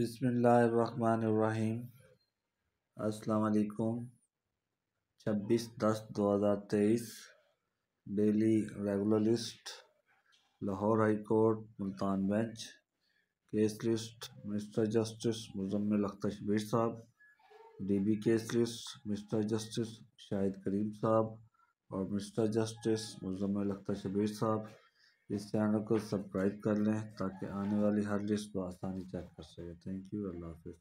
बिसमीम् अलकुम छब्बीस दस दो हज़ार तेईस daily regular list Lahore high court Multan bench case list mister justice Muzammil Akhtar Shabbir साहब DB case list mister justice Shahid Karim साहब और मिस्टर जस्टिस मुजम्मिल अख्तर शबीर साहब इस चैनल को सब्सक्राइब कर लें ताकि आने वाली हर लिस्ट को आसानी चेक कर सके थैंक यू अल्लाह हाफिज़